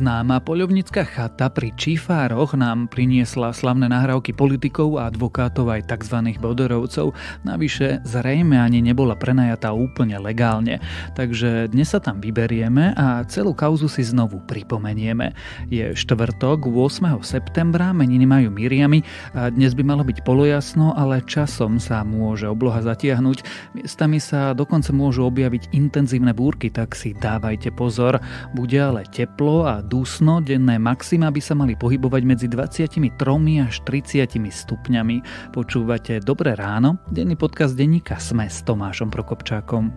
známa poľovnícka chata pri Čífároch nám priniesla slavné nahrávky politikov a advokátov aj tzv. bodorovcov, navyše zrejme ani nebola prenajatá úplne legálne, takže dnes sa tam vyberieme a celú kauzu si znovu pripomenieme. Je štvrtok 8. septembra, meniny majú Miriamy a dnes by malo byť polojasno, ale časom sa môže obloha zatiahnuť, miestami sa dokonca môžu objaviť intenzívne búrky, tak si dávajte pozor, bude ale teplo a dusno, denné maxima by sa mali pohybovať medzi 23 až 30 stupňami. Počúvate Dobré ráno, denný podcast denníka Sme s Tomášom Prokopčákom.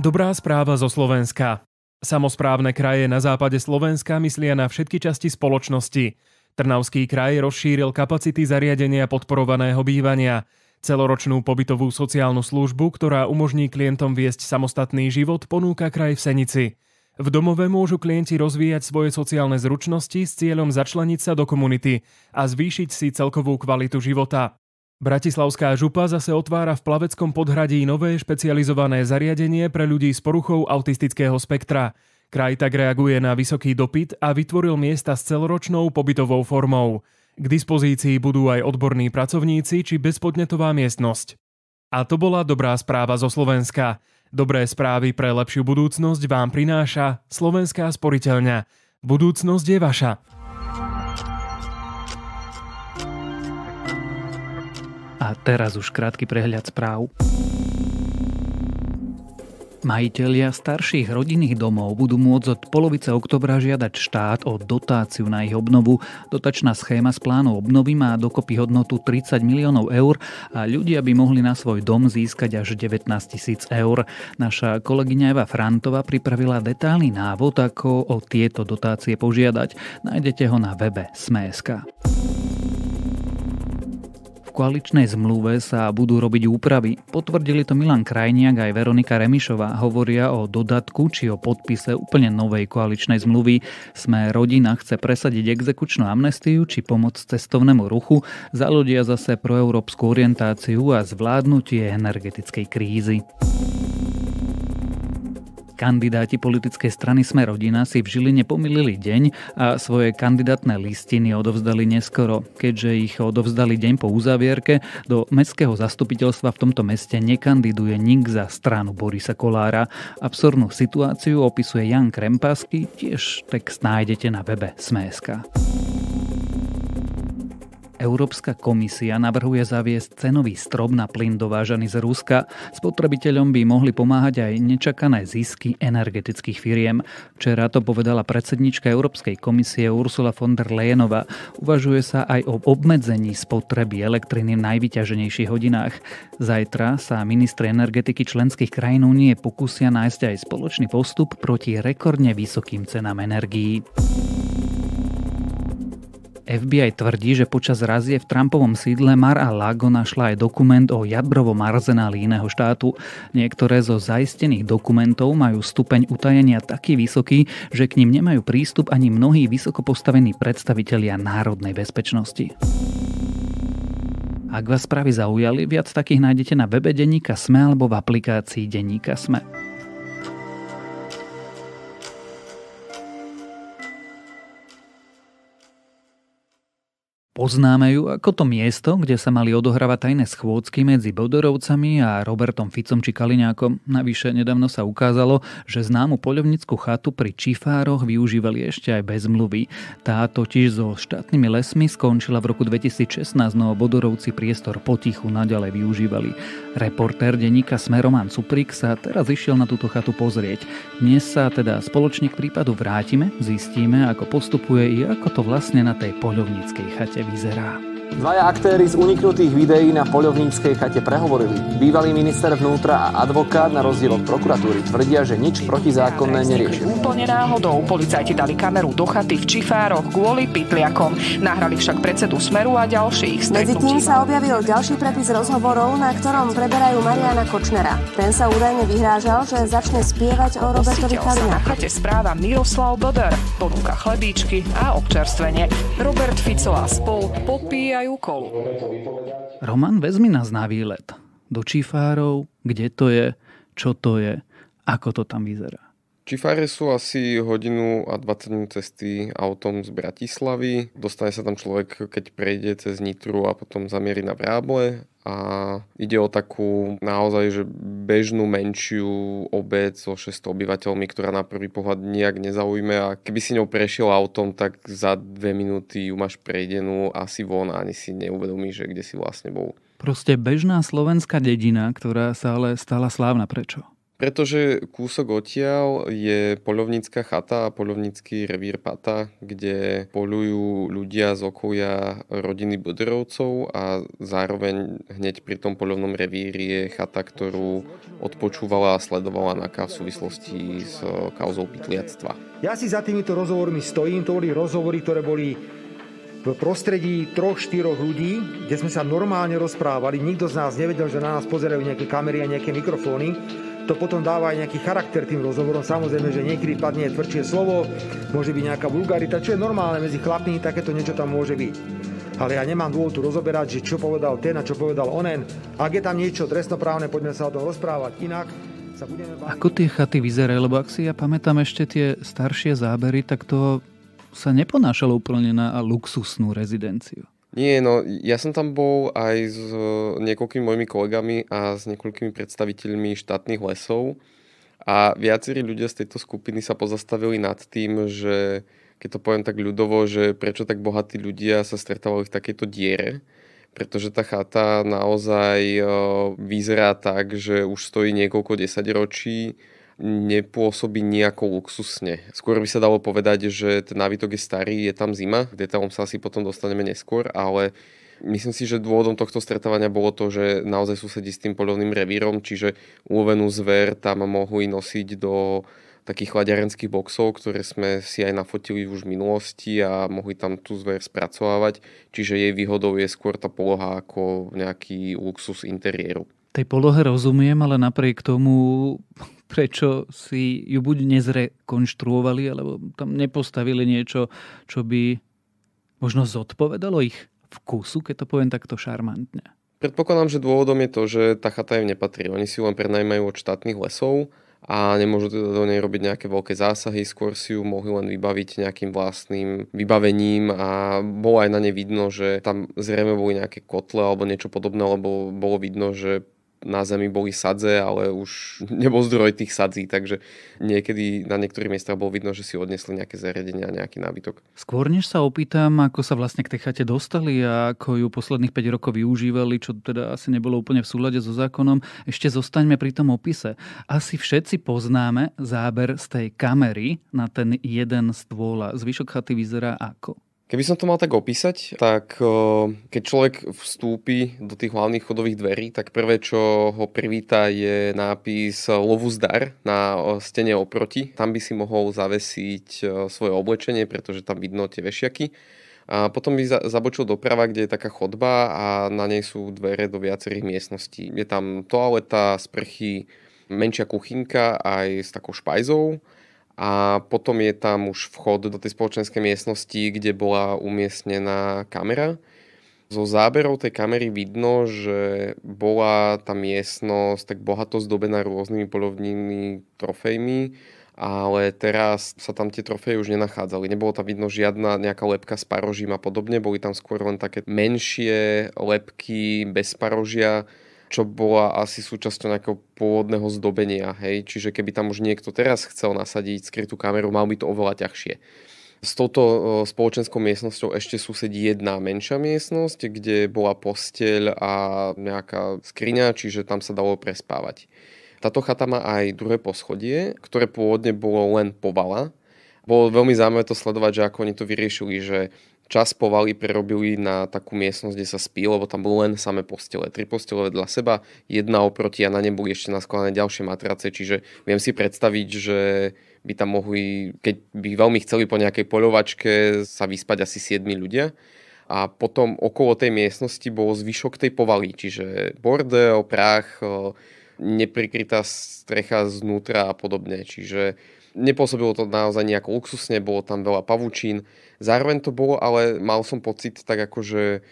Dobrá správa zo Slovenska. Samozprávne kraje na západe Slovenska myslia na všetky časti spoločnosti. Trnavský kraj rozšíril kapacity zariadenia podporovaného bývania – Celoročnú pobytovú sociálnu službu, ktorá umožní klientom viesť samostatný život, ponúka kraj v Senici. V domove môžu klienti rozvíjať svoje sociálne zručnosti s cieľom začleniť sa do komunity a zvýšiť si celkovú kvalitu života. Bratislavská župa zase otvára v Plaveckom podhradí nové špecializované zariadenie pre ľudí s poruchou autistického spektra. Kraj tak reaguje na vysoký dopyt a vytvoril miesta s celoročnou pobytovou formou. K dispozícii budú aj odborní pracovníci či bezpodnetová miestnosť. A to bola dobrá správa zo Slovenska. Dobré správy pre lepšiu budúcnosť vám prináša Slovenská sporiteľňa. Budúcnosť je vaša. A teraz už krátky prehľad správ. Majitelia starších rodinných domov budú môcť od polovice oktobra žiadať štát o dotáciu na ich obnovu. Dotačná schéma z plánu obnovy má dokopy hodnotu 30 miliónov eur a ľudia by mohli na svoj dom získať až 19 tisíc eur. Naša kolegyňa Eva Frantova pripravila detálny návod, ako o tieto dotácie požiadať. Nájdete ho na webe Sme.sk koaličnej zmluve sa budú robiť úpravy. Potvrdili to Milan Krajniak aj Veronika Remišová. Hovoria o dodatku či o podpise úplne novej koaličnej zmluvy. Sme rodina chce presadiť exekučnú amnestiu či pomoc cestovnému ruchu. Za ľudia zase proeurópsku orientáciu a zvládnutie energetickej krízy. Kandidáti politickej strany Sme rodina si v Žiline pomýlili deň a svoje kandidátne listiny odovzdali neskoro. Keďže ich odovzdali deň po uzavierke, do mestského zastupiteľstva v tomto meste nekandiduje nik za stranu Borisa Kolára. Absurdnú situáciu opisuje Jan Krempasky, tiež text nájdete na webe Sme.sk. Európska komisia navrhuje zaviesť cenový strop na plyn dovážaný z Ruska. Spotrebiteľom by mohli pomáhať aj nečakané zisky energetických firiem. Včera to povedala predsednička Európskej komisie Ursula von der Leyenová. Uvažuje sa aj o obmedzení spotreby elektriny v najvyťaženejších hodinách. Zajtra sa ministri energetiky členských krajín Únie pokúsia nájsť aj spoločný postup proti rekordne vysokým cenám energií. FBI tvrdí, že počas razie v Trumpovom sídle Mar-a-Lago našla aj dokument o jadrovom arzenáli iného štátu. Niektoré zo zaistených dokumentov majú stupeň utajenia taký vysoký, že k ním nemajú prístup ani mnohí vysoko postavení predstavitelia národnej bezpečnosti. Ak vás správy zaujali, viac takých nájdete na webe Denníka Sme alebo v aplikácii Denníka Sme. Poznáme ju ako to miesto, kde sa mali odohrávať tajné schôdzky medzi Bodorovcami a Robertom Ficom či Kaliňákom. Navyše nedávno sa ukázalo, že známu poľovnickú chatu pri Čifároch využívali ešte aj bez mluvy. Tá totiž so štátnymi lesmi skončila v roku 2016, no Bodorovci priestor potichu naďalej využívali. Reportér denníka Smeroman Roman Cuprik sa teraz išiel na túto chatu pozrieť. Dnes sa teda spoločne k prípadu vrátime, zistíme, ako postupuje i ako to vlastne na tej poľovníckej chate vyzerá. Dvaja aktéry z uniknutých videí na poľovníckej chate prehovorili. Bývalý minister vnútra a advokát na rozdiel od prokuratúry tvrdia, že nič protizákonné neriešia. Úplne náhodou policajti dali kameru do chaty v Čifároch kvôli pitliakom. Nahrali však predsedu Smeru a ďalších Medzi tým sa objavil ďalší prepis rozhovorov, na ktorom preberajú Mariana Kočnera. Ten sa údajne vyhrážal, že začne spievať o Robertovi Kaliňákovi. Na chate správa Miroslav Böder, ponúka chlebíčky a občerstvenie. Robert Fico a spol popíja aj úkol. Roman, vezmi nás na výlet. Do Čifárov, kde to je, čo to je, ako to tam vyzerá. Čifáre sú asi hodinu a 20 minút cesty autom z Bratislavy. Dostane sa tam človek, keď prejde cez Nitru a potom zamierí na Vráble a ide o takú naozaj že bežnú menšiu obec so 600 obyvateľmi, ktorá na prvý pohľad nejak nezaujme a keby si ňou prešiel autom, tak za dve minúty ju máš prejdenú asi von a ani si neuvedomíš, že kde si vlastne bol. Proste bežná slovenská dedina, ktorá sa ale stala slávna. Prečo? Pretože kúsok odtiaľ je polovnícka chata a polovnícky revír Pata, kde polujú ľudia z okolia rodiny Bodrovcov a zároveň hneď pri tom polovnom revíri je chata, ktorú odpočúvala a sledovala NAKA v súvislosti s e, kauzou pitliactva. Ja si za týmito rozhovormi stojím, to boli rozhovory, ktoré boli v prostredí troch, štyroch ľudí, kde sme sa normálne rozprávali, nikto z nás nevedel, že na nás pozerajú nejaké kamery a nejaké mikrofóny to potom dáva aj nejaký charakter tým rozhovorom. Samozrejme, že niekedy padne tvrdšie slovo, môže byť nejaká vulgarita, čo je normálne medzi chlapmi, takéto niečo tam môže byť. Ale ja nemám dôvod tu rozoberať, že čo povedal ten a čo povedal onen. Ak je tam niečo trestnoprávne, poďme sa o tom rozprávať. Inak sa budeme báliť. Ako tie chaty vyzerajú? Lebo ak si ja pamätám ešte tie staršie zábery, tak to sa neponášalo úplne na luxusnú rezidenciu. Nie, no ja som tam bol aj s e, niekoľkými mojimi kolegami a s niekoľkými predstaviteľmi štátnych lesov a viacerí ľudia z tejto skupiny sa pozastavili nad tým, že keď to poviem tak ľudovo, že prečo tak bohatí ľudia sa stretávali v takejto diere, pretože tá chata naozaj e, vyzerá tak, že už stojí niekoľko desaťročí, ročí nepôsobí nejako luxusne. Skôr by sa dalo povedať, že ten návitok je starý, je tam zima, k detailom sa asi potom dostaneme neskôr, ale myslím si, že dôvodom tohto stretávania bolo to, že naozaj susedí s tým poľovným revírom, čiže ulovenú zver tam mohli nosiť do takých chladiarenských boxov, ktoré sme si aj nafotili už v minulosti a mohli tam tú zver spracovávať, čiže jej výhodou je skôr tá poloha ako nejaký luxus interiéru. Tej polohe rozumiem, ale napriek tomu prečo si ju buď nezrekonštruovali, alebo tam nepostavili niečo, čo by možno zodpovedalo ich vkusu, keď to poviem takto šarmantne. Predpokladám, že dôvodom je to, že tá chata im nepatrí. Oni si ju len prenajmajú od štátnych lesov a nemôžu do nej robiť nejaké veľké zásahy, skôr si ju mohli len vybaviť nejakým vlastným vybavením a bolo aj na ne vidno, že tam zrejme boli nejaké kotle alebo niečo podobné, lebo bolo vidno, že na zemi boli sadze, ale už nebol zdroj tých sadzí, takže niekedy na niektorých miestach bolo vidno, že si odnesli nejaké zariadenia a nejaký nábytok. Skôr než sa opýtam, ako sa vlastne k tej chate dostali a ako ju posledných 5 rokov využívali, čo teda asi nebolo úplne v súlade so zákonom, ešte zostaňme pri tom opise. Asi všetci poznáme záber z tej kamery na ten jeden stôl. Zvyšok chaty vyzerá ako? Keby som to mal tak opísať, tak eh, keď človek vstúpi do tých hlavných chodových dverí, tak prvé, čo ho privíta, je nápis eh, Lovu zdar na eh, stene oproti. Tam by si mohol zavesiť svoje oblečenie, pretože tam vidno tie vešiaky. A potom by zabočil doprava, kde je taká chodba a na nej sú dvere do viacerých miestností. Je tam toaleta, sprchy, menšia kuchynka aj s takou špajzou a potom je tam už vchod do tej spoločenskej miestnosti, kde bola umiestnená kamera. Zo záberov tej kamery vidno, že bola tá miestnosť tak bohato zdobená rôznymi polovnými trofejmi, ale teraz sa tam tie trofeje už nenachádzali. Nebolo tam vidno žiadna nejaká lepka s parožím a podobne, boli tam skôr len také menšie lepky bez parožia, čo bola asi súčasťou nejakého pôvodného zdobenia, hej. Čiže keby tam už niekto teraz chcel nasadiť skrytú kameru, mal by to oveľa ťažšie. S touto e, spoločenskou miestnosťou ešte susedí jedna menšia miestnosť, kde bola posteľ a nejaká skriňa, čiže tam sa dalo prespávať. Táto chata má aj druhé poschodie, ktoré pôvodne bolo len povala. Bolo veľmi zaujímavé to sledovať, že ako oni to vyriešili, že čas povaly prerobili na takú miestnosť, kde sa spí, lebo tam bolo len samé postele. Tri postele vedľa seba, jedna oproti a na ne boli ešte naskladané ďalšie matrace, čiže viem si predstaviť, že by tam mohli, keď by veľmi chceli po nejakej poľovačke sa vyspať asi 7 ľudia. A potom okolo tej miestnosti bol zvyšok tej povaly, čiže bordel, prach, neprikrytá strecha znútra a podobne. Čiže Nepôsobilo to naozaj nejako luxusne, bolo tam veľa pavučín. Zároveň to bolo, ale mal som pocit tak akože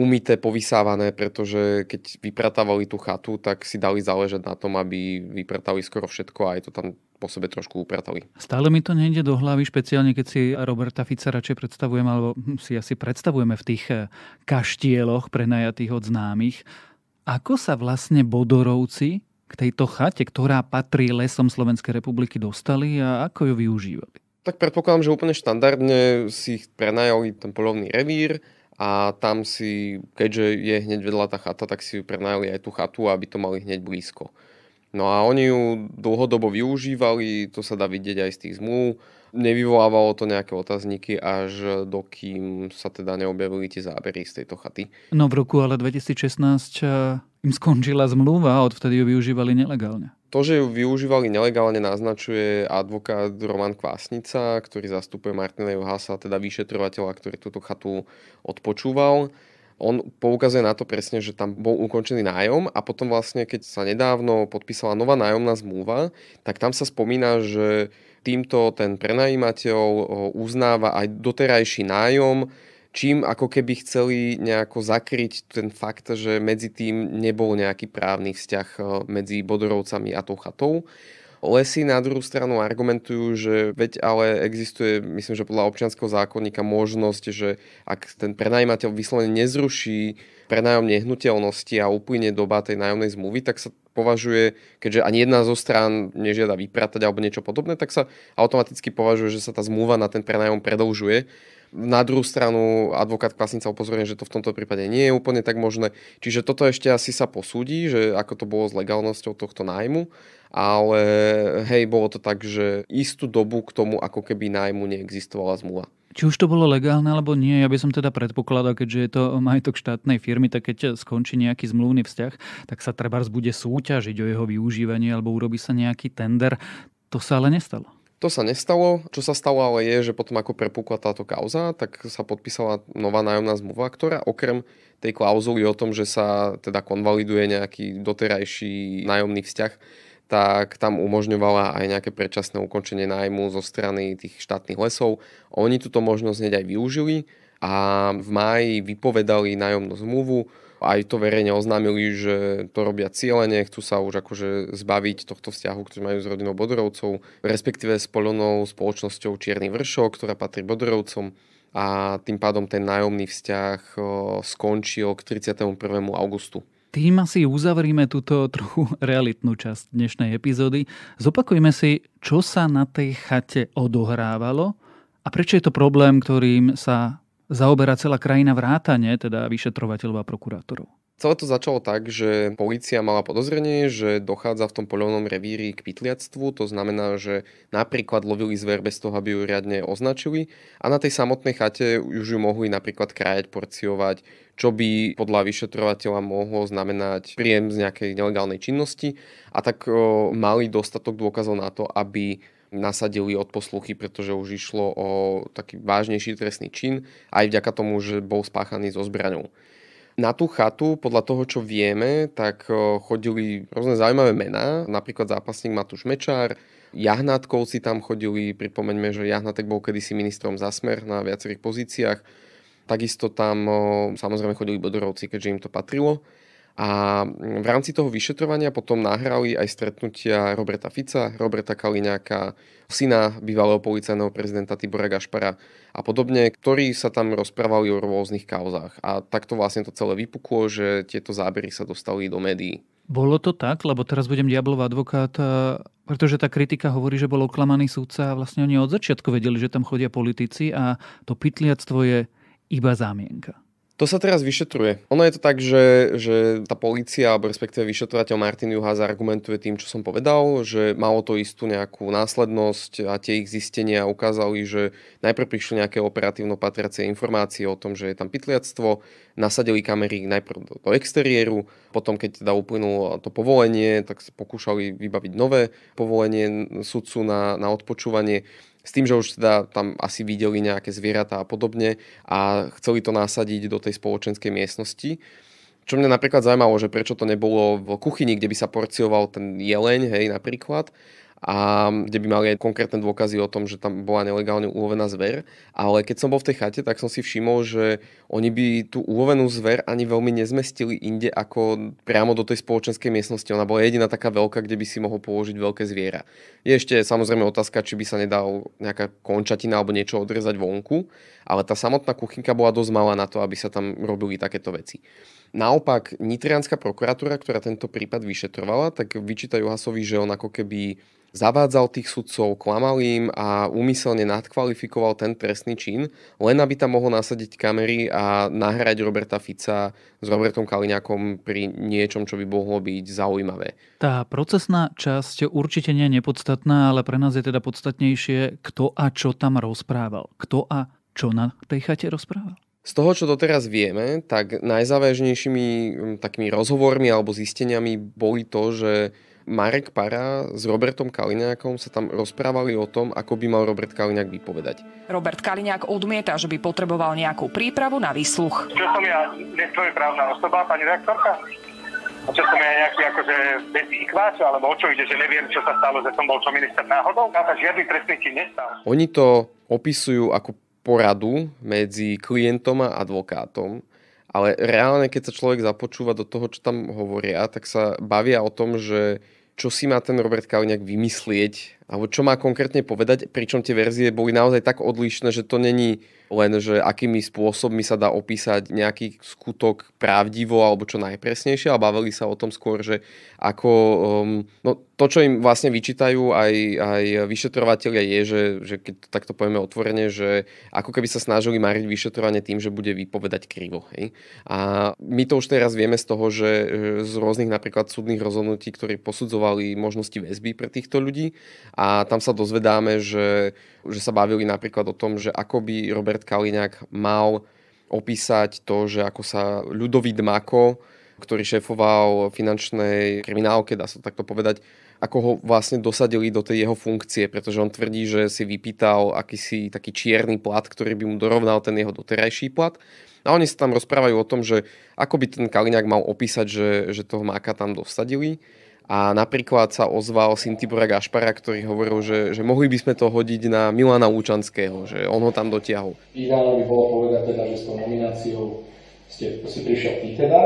umité, povysávané, pretože keď vypratávali tú chatu, tak si dali záležať na tom, aby vypratali skoro všetko a aj to tam po sebe trošku upratali. Stále mi to nejde do hlavy, špeciálne keď si Roberta Fica radšej predstavujeme, alebo hm, si asi predstavujeme v tých eh, kaštieloch prenajatých od známych. Ako sa vlastne bodorovci k tejto chate, ktorá patrí lesom Slovenskej republiky, dostali a ako ju využívali? Tak predpokladám, že úplne štandardne si prenajali ten polovný revír a tam si, keďže je hneď vedľa tá chata, tak si prenajali aj tú chatu, aby to mali hneď blízko. No a oni ju dlhodobo využívali, to sa dá vidieť aj z tých zmluv. Nevyvolávalo to nejaké otázniky, až dokým sa teda neobjavili tie zábery z tejto chaty. No v roku ale 2016 im skončila zmluva a odvtedy ju využívali nelegálne. To, že ju využívali nelegálne, naznačuje advokát Roman Kvásnica, ktorý zastupuje Martina Juhasa, teda vyšetrovateľa, ktorý túto chatu odpočúval. On poukazuje na to presne, že tam bol ukončený nájom a potom vlastne, keď sa nedávno podpísala nová nájomná zmluva, tak tam sa spomína, že týmto ten prenajímateľ uznáva aj doterajší nájom, čím ako keby chceli nejako zakryť ten fakt, že medzi tým nebol nejaký právny vzťah e, medzi Bodorovcami a tou chatou. Lesy na druhú stranu argumentujú, že veď ale existuje, myslím, že podľa občianského zákonníka možnosť, že ak ten prenajímateľ vyslovene nezruší prenájom nehnuteľnosti a uplyne doba tej nájomnej zmluvy, tak sa považuje, keďže ani jedna zo strán nežiada vypratať alebo niečo podobné, tak sa automaticky považuje, že sa tá zmluva na ten prenájom predlžuje na druhú stranu advokát Kvasnica upozorňuje, že to v tomto prípade nie je úplne tak možné. Čiže toto ešte asi sa posúdi, že ako to bolo s legálnosťou tohto nájmu, ale hej, bolo to tak, že istú dobu k tomu ako keby nájmu neexistovala zmluva. Či už to bolo legálne alebo nie, ja by som teda predpokladal, keďže je to majetok štátnej firmy, tak keď skončí nejaký zmluvný vzťah, tak sa treba bude súťažiť o jeho využívanie alebo urobí sa nejaký tender. To sa ale nestalo. To sa nestalo. Čo sa stalo ale je, že potom ako prepukla táto kauza, tak sa podpísala nová nájomná zmluva, ktorá okrem tej klauzuly o tom, že sa teda konvaliduje nejaký doterajší nájomný vzťah, tak tam umožňovala aj nejaké predčasné ukončenie nájmu zo strany tých štátnych lesov. Oni túto možnosť hneď aj využili a v máji vypovedali nájomnú zmluvu, aj to verejne oznámili, že to robia cieľene, chcú sa už akože zbaviť tohto vzťahu, ktorý majú s rodinou Bodorovcov, respektíve s poľnou spoločnosťou Čierny vršok, ktorá patrí Bodorovcom a tým pádom ten nájomný vzťah skončil k 31. augustu. Tým asi uzavrime túto trochu realitnú časť dnešnej epizódy. Zopakujme si, čo sa na tej chate odohrávalo a prečo je to problém, ktorým sa zaoberá celá krajina vrátane, teda vyšetrovateľov a prokurátorov. Celé to začalo tak, že policia mala podozrenie, že dochádza v tom poľovnom revíri k pytliactvu, to znamená, že napríklad lovili zver bez toho, aby ju riadne označili a na tej samotnej chate už ju mohli napríklad krajať, porciovať, čo by podľa vyšetrovateľa mohlo znamenať príjem z nejakej nelegálnej činnosti a tak o, mali dostatok dôkazov na to, aby nasadili od posluchy, pretože už išlo o taký vážnejší trestný čin, aj vďaka tomu, že bol spáchaný so zbraňou. Na tú chatu, podľa toho, čo vieme, tak e, chodili rôzne zaujímavé mená, napríklad zápasník Matúš Mečár, Jahnátkovci tam chodili, pripomeňme, že Jahnatek bol kedysi ministrom za smer na viacerých pozíciách, takisto tam e, samozrejme chodili Bodorovci, keďže im to patrilo. A mm, v rámci toho vyšetrovania potom nahrali aj stretnutia Roberta Fica, Roberta Kaliňáka, syna bývalého policajného prezidenta Tibora Gašpara a podobne, ktorí sa tam rozprávali o rôznych kauzách. A takto vlastne to celé vypuklo, že tieto zábery sa dostali do médií. Bolo to tak, lebo teraz budem diablov advokát, pretože tá kritika hovorí, že bol oklamaný súdca a vlastne oni od začiatku vedeli, že tam chodia politici a to pytliactvo je iba zámienka. To sa teraz vyšetruje. Ono je to tak, že, že tá policia, alebo respektíve vyšetrovateľ Martin Juhás argumentuje tým, čo som povedal, že malo to istú nejakú následnosť a tie ich zistenia ukázali, že najprv prišli nejaké operatívno patriacie informácie o tom, že je tam pytliactvo, nasadili kamery najprv do, do exteriéru, potom keď teda uplynulo to povolenie, tak sa pokúšali vybaviť nové povolenie sudcu na, na odpočúvanie s tým, že už teda tam asi videli nejaké zvieratá a podobne a chceli to nasadiť do tej spoločenskej miestnosti. Čo mňa napríklad zaujímalo, že prečo to nebolo v kuchyni, kde by sa porcioval ten jeleň, hej, napríklad, a kde by mali aj konkrétne dôkazy o tom, že tam bola nelegálne ulovená zver. Ale keď som bol v tej chate, tak som si všimol, že oni by tú ulovenú zver ani veľmi nezmestili inde ako priamo do tej spoločenskej miestnosti. Ona bola jediná taká veľká, kde by si mohol položiť veľké zviera. Je ešte samozrejme otázka, či by sa nedal nejaká končatina alebo niečo odrezať vonku, ale tá samotná kuchynka bola dosť malá na to, aby sa tam robili takéto veci. Naopak, nitrianská prokuratúra, ktorá tento prípad vyšetrovala, tak vyčítajú Hasovi, že on ako keby zavádzal tých sudcov, klamal im a úmyselne nadkvalifikoval ten trestný čin, len aby tam mohol nasadiť kamery a nahrať Roberta Fica s Robertom Kaliňakom pri niečom, čo by mohlo byť zaujímavé. Tá procesná časť určite nie je nepodstatná, ale pre nás je teda podstatnejšie, kto a čo tam rozprával. Kto a čo na tej chate rozprával. Z toho, čo doteraz vieme, tak najzávažnejšími takými rozhovormi alebo zisteniami boli to, že Marek Para s Robertom Kaliňákom sa tam rozprávali o tom, ako by mal Robert Kaliňák vypovedať. Robert Kaliňák odmieta, že by potreboval nejakú prípravu na výsluch. Čo som ja, právna osoba, pani reaktorka? A čo som ja nejaký akože bez ikváč, alebo o čo ide, že neviem, čo sa stalo, že som bol čo minister náhodou? A sa žiadny trestný čin nestal. Oni to opisujú ako poradu medzi klientom a advokátom ale reálne, keď sa človek započúva do toho, čo tam hovoria, tak sa bavia o tom, že čo si má ten Robert Kaliňák vymyslieť alebo čo má konkrétne povedať, pričom tie verzie boli naozaj tak odlišné, že to není len, že akými spôsobmi sa dá opísať nejaký skutok pravdivo alebo čo najpresnejšie, ale bavili sa o tom skôr, že ako... Um, no, to, čo im vlastne vyčítajú aj, aj vyšetrovateľia je, že, že keď to takto povieme otvorene, že ako keby sa snažili mariť vyšetrovanie tým, že bude vypovedať krivo. Hej? A my to už teraz vieme z toho, že z rôznych napríklad súdnych rozhodnutí, ktorí posudzovali možnosti väzby pre týchto ľudí a tam sa dozvedáme, že, že sa bavili napríklad o tom, že ako by Robert Kaliňák mal opísať to, že ako sa ľudový Mako, ktorý šéfoval finančnej kriminálke, dá sa takto povedať, ako ho vlastne dosadili do tej jeho funkcie, pretože on tvrdí, že si vypýtal akýsi taký čierny plat, ktorý by mu dorovnal ten jeho doterajší plat. A oni sa tam rozprávajú o tom, že ako by ten Kaliňák mal opísať, že, že toho máka tam dosadili. A napríklad sa ozval Tibora Gašpara, ktorý hovoril, že, že mohli by sme to hodiť na Milana Lučanského, že on ho tam dotiahol. Ideálne by bolo povedať teda, že s tou nomináciou ste, si prišiel ty teda,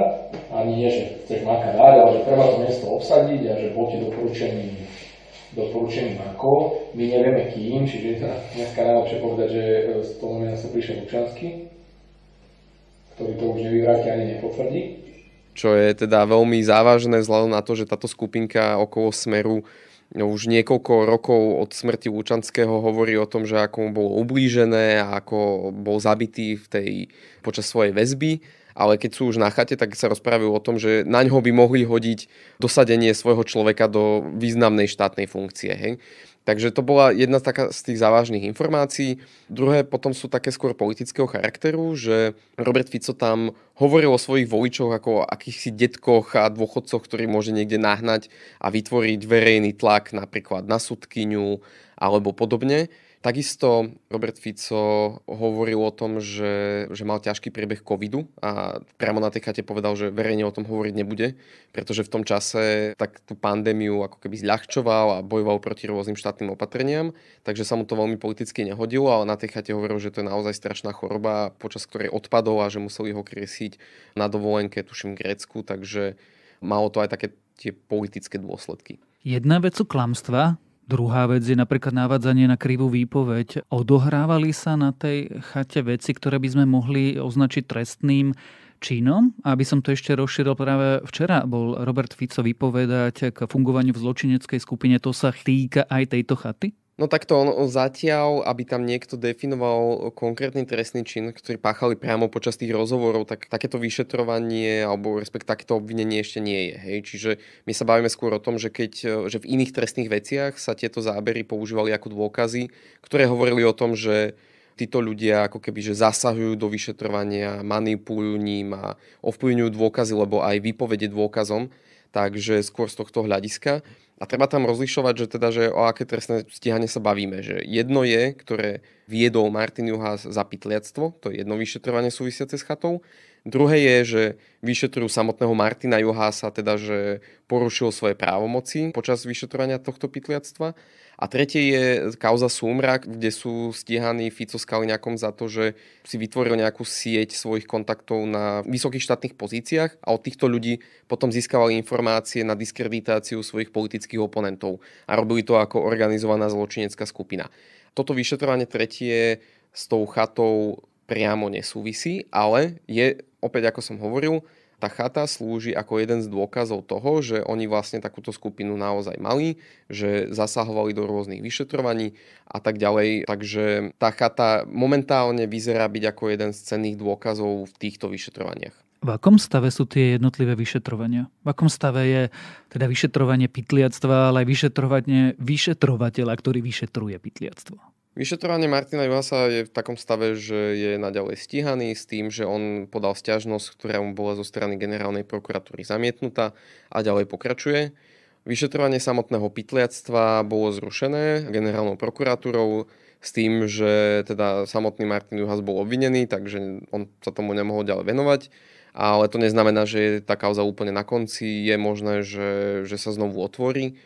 a nie, že chceš Maka dať, ale že treba to miesto obsadiť a že bolte doporučení doporučení Mako, my nevieme kým, čiže je teda dneska najlepšie povedať, že e, z tou nomináciou prišiel Účanský, ktorý to už nevyvráti ani nepotvrdí čo je teda veľmi závažné vzhľadom na to, že táto skupinka okolo Smeru no, už niekoľko rokov od smrti Lučanského hovorí o tom, že ako mu bolo ublížené a ako bol zabitý v tej, počas svojej väzby ale keď sú už na chate, tak sa rozprávajú o tom, že na ňo by mohli hodiť dosadenie svojho človeka do významnej štátnej funkcie. Hej? Takže to bola jedna taká z tých závažných informácií. Druhé potom sú také skôr politického charakteru, že Robert Fico tam hovoril o svojich voličoch ako o akýchsi detkoch a dôchodcoch, ktorí môže niekde nahnať a vytvoriť verejný tlak napríklad na sudkyňu alebo podobne. Takisto Robert Fico hovoril o tom, že, že mal ťažký priebeh covidu a priamo na tej chate povedal, že verejne o tom hovoriť nebude, pretože v tom čase tak tú pandémiu ako keby zľahčoval a bojoval proti rôznym štátnym opatreniam, takže sa mu to veľmi politicky nehodilo, ale na tej chate hovoril, že to je naozaj strašná choroba, počas ktorej odpadol a že museli ho kresiť na dovolenke, tuším, v Grécku, takže malo to aj také tie politické dôsledky. Jedna vec sú klamstva, Druhá vec je napríklad navádzanie na krivú výpoveď. Odohrávali sa na tej chate veci, ktoré by sme mohli označiť trestným činom. aby som to ešte rozšíril, práve včera bol Robert Fico vypovedať k fungovaniu v zločineckej skupine. To sa týka aj tejto chaty? No takto on zatiaľ, aby tam niekto definoval konkrétny trestný čin, ktorý páchali priamo počas tých rozhovorov, tak takéto vyšetrovanie alebo respekt takéto obvinenie ešte nie je. Hej. Čiže my sa bavíme skôr o tom, že, keď, že v iných trestných veciach sa tieto zábery používali ako dôkazy, ktoré hovorili o tom, že títo ľudia ako keby že zasahujú do vyšetrovania, manipulujú ním a ovplyvňujú dôkazy, lebo aj vypovede dôkazom. Takže skôr z tohto hľadiska. A treba tam rozlišovať, že teda, že o aké trestné stíhanie sa bavíme. Že jedno je, ktoré viedol Martin Juhás za pytliactvo, to je jedno vyšetrovanie súvisiace s chatou. Druhé je, že vyšetrujú samotného Martina Juhása, teda, že porušil svoje právomoci počas vyšetrovania tohto pitliactva. A tretie je kauza Súmrak, kde sú stíhaní Fico s Kaliňakom za to, že si vytvoril nejakú sieť svojich kontaktov na vysokých štátnych pozíciách a od týchto ľudí potom získavali informácie na diskreditáciu svojich politických oponentov a robili to ako organizovaná zločinecká skupina. Toto vyšetrovanie tretie s tou chatou priamo nesúvisí, ale je, opäť ako som hovoril, tá chata slúži ako jeden z dôkazov toho, že oni vlastne takúto skupinu naozaj mali, že zasahovali do rôznych vyšetrovaní a tak ďalej. Takže tá chata momentálne vyzerá byť ako jeden z cenných dôkazov v týchto vyšetrovaniach. V akom stave sú tie jednotlivé vyšetrovania? V akom stave je teda vyšetrovanie pytliactva, ale aj vyšetrovanie vyšetrovateľa, ktorý vyšetruje pytliactvo? Vyšetrovanie Martina Juhasa je v takom stave, že je naďalej stíhaný s tým, že on podal stiažnosť, ktorá mu bola zo strany generálnej prokuratúry zamietnutá a ďalej pokračuje. Vyšetrovanie samotného pytliactva bolo zrušené generálnou prokuratúrou s tým, že teda samotný Martin Juhas bol obvinený, takže on sa tomu nemohol ďalej venovať. Ale to neznamená, že je tá kauza úplne na konci. Je možné, že, že sa znovu otvorí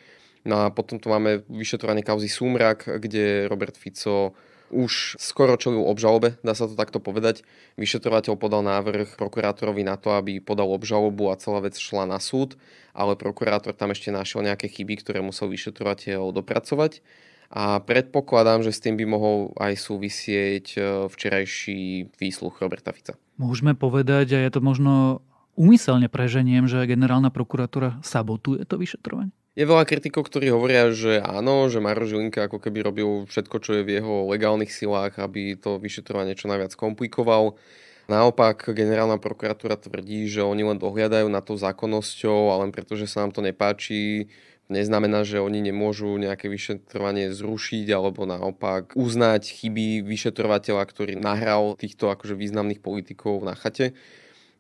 No a potom tu máme vyšetrovanie kauzy Sumrak, kde Robert Fico už skoro čo obžalobe, dá sa to takto povedať. Vyšetrovateľ podal návrh prokurátorovi na to, aby podal obžalobu a celá vec šla na súd, ale prokurátor tam ešte našiel nejaké chyby, ktoré musel vyšetrovateľ dopracovať. A predpokladám, že s tým by mohol aj súvisieť e, včerajší výsluch Roberta Fica. Môžeme povedať, a ja to možno úmyselne preženiem, že generálna prokuratúra sabotuje to vyšetrovanie? Je veľa kritikov, ktorí hovoria, že áno, že Maro Žilinka ako keby robil všetko, čo je v jeho legálnych silách, aby to vyšetrovanie čo najviac komplikoval. Naopak, generálna prokuratúra tvrdí, že oni len dohľadajú na to zákonnosťou a len preto, že sa nám to nepáči, neznamená, že oni nemôžu nejaké vyšetrovanie zrušiť alebo naopak uznať chyby vyšetrovateľa, ktorý nahral týchto akože významných politikov na chate.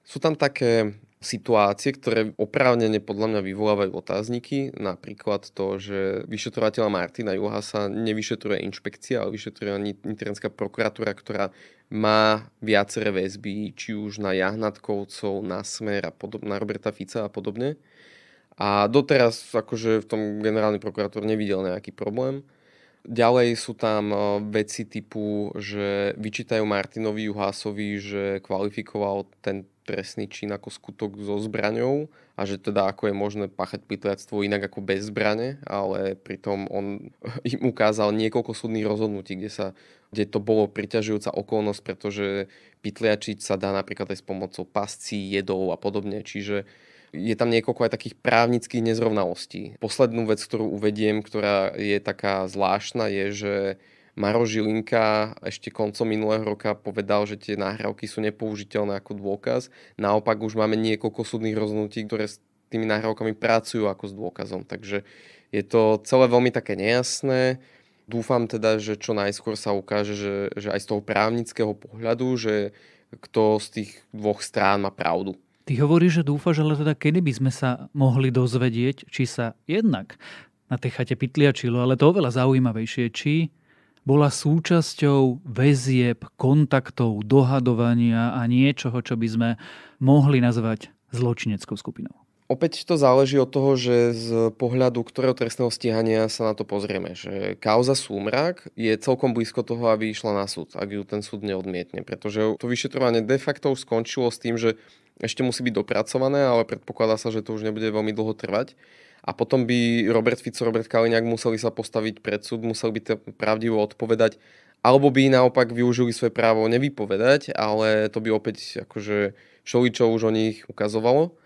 Sú tam také situácie, ktoré oprávnene podľa mňa vyvolávajú otázniky, napríklad to, že vyšetrovateľa Martina Juha sa nevyšetruje inšpekcia, ale vyšetruje nit- prokuratúra, ktorá má viaceré väzby, či už na Jahnatkovcov, na Smer a podob- na Roberta Fica a podobne. A doteraz akože v tom generálny prokurátor nevidel nejaký problém. Ďalej sú tam eh, veci typu, že vyčítajú Martinovi Juhásovi, že kvalifikoval ten trestný čin ako skutok so zbraňou a že teda ako je možné páchať pytliactvo inak ako bez zbrane, ale pritom on im ukázal niekoľko súdnych rozhodnutí, kde, sa, kde to bolo priťažujúca okolnosť, pretože pytliačiť sa dá napríklad aj s pomocou pascí, jedov a podobne. Čiže je tam niekoľko aj takých právnických nezrovnalostí. Poslednú vec, ktorú uvediem, ktorá je taká zvláštna, je, že Maro Žilinka ešte koncom minulého roka povedal, že tie nahrávky sú nepoužiteľné ako dôkaz. Naopak už máme niekoľko súdnych rozhodnutí, ktoré s tými nahrávkami pracujú ako s dôkazom. Takže je to celé veľmi také nejasné. Dúfam teda, že čo najskôr sa ukáže, že, že aj z toho právnického pohľadu, že kto z tých dvoch strán má pravdu. Ty hovoríš, že dúfaš, ale teda kedy by sme sa mohli dozvedieť, či sa jednak na tej chate pytliačilo, ale to oveľa zaujímavejšie, či bola súčasťou väzieb, kontaktov, dohadovania a niečoho, čo by sme mohli nazvať zločineckou skupinou. Opäť to záleží od toho, že z pohľadu ktorého trestného stíhania sa na to pozrieme. Že kauza súmrak je celkom blízko toho, aby išla na súd, ak ju ten súd neodmietne. Pretože to vyšetrovanie de facto už skončilo s tým, že ešte musí byť dopracované, ale predpokladá sa, že to už nebude veľmi dlho trvať. A potom by Robert Fico, Robert Kaliňák museli sa postaviť pred súd, museli by pravdivo odpovedať, alebo by naopak využili svoje právo nevypovedať, ale to by opäť akože šoličo už o nich ukazovalo.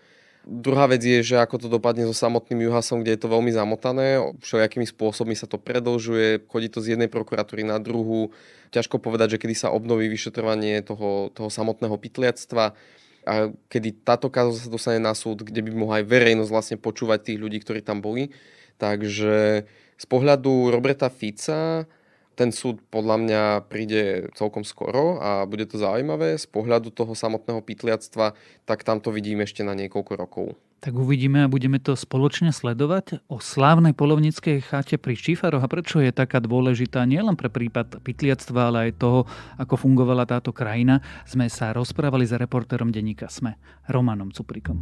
Druhá vec je, že ako to dopadne so samotným Juhasom, kde je to veľmi zamotané, všelijakými spôsobmi sa to predlžuje, chodí to z jednej prokuratúry na druhú. Ťažko povedať, že kedy sa obnoví vyšetrovanie toho, toho samotného pytliactva a kedy táto kauza sa dostane na súd, kde by mohla aj verejnosť vlastne počúvať tých ľudí, ktorí tam boli. Takže z pohľadu Roberta Fica ten súd podľa mňa príde celkom skoro a bude to zaujímavé. Z pohľadu toho samotného pytliactva, tak tam to vidím ešte na niekoľko rokov. Tak uvidíme a budeme to spoločne sledovať. O slávnej polovnickej chate pri Šífaroch a prečo je taká dôležitá nielen pre prípad pytliactva, ale aj toho, ako fungovala táto krajina, sme sa rozprávali s reportérom denníka SME, Romanom Cuprikom.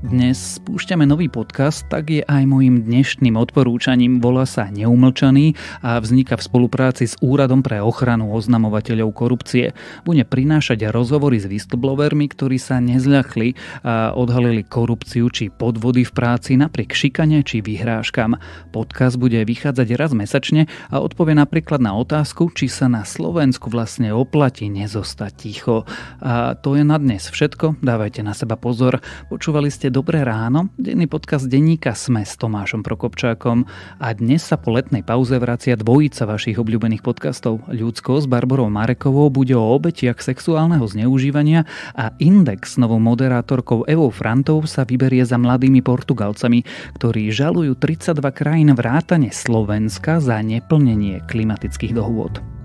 Dnes spúšťame nový podcast, tak je aj mojim dnešným odporúčaním. Volá sa Neumlčaný a vzniká v spolupráci s Úradom pre ochranu oznamovateľov korupcie. Bude prinášať rozhovory s whistleblowermi, ktorí sa nezľachli a odhalili korupciu či podvody v práci napriek šikane či vyhrážkam. Podcast bude vychádzať raz mesačne a odpovie napríklad na otázku, či sa na Slovensku vlastne oplatí nezostať ticho. A to je na dnes všetko. Dávajte na seba pozor. Počúvali ste Dobré ráno, denný podcast denníka Sme s Tomášom Prokopčákom a dnes sa po letnej pauze vracia dvojica vašich obľúbených podcastov. Ľudsko s Barborou Marekovou bude o obetiach sexuálneho zneužívania a Index s novou moderátorkou Evou Frantov sa vyberie za mladými Portugalcami, ktorí žalujú 32 krajín vrátane Slovenska za neplnenie klimatických dohôd.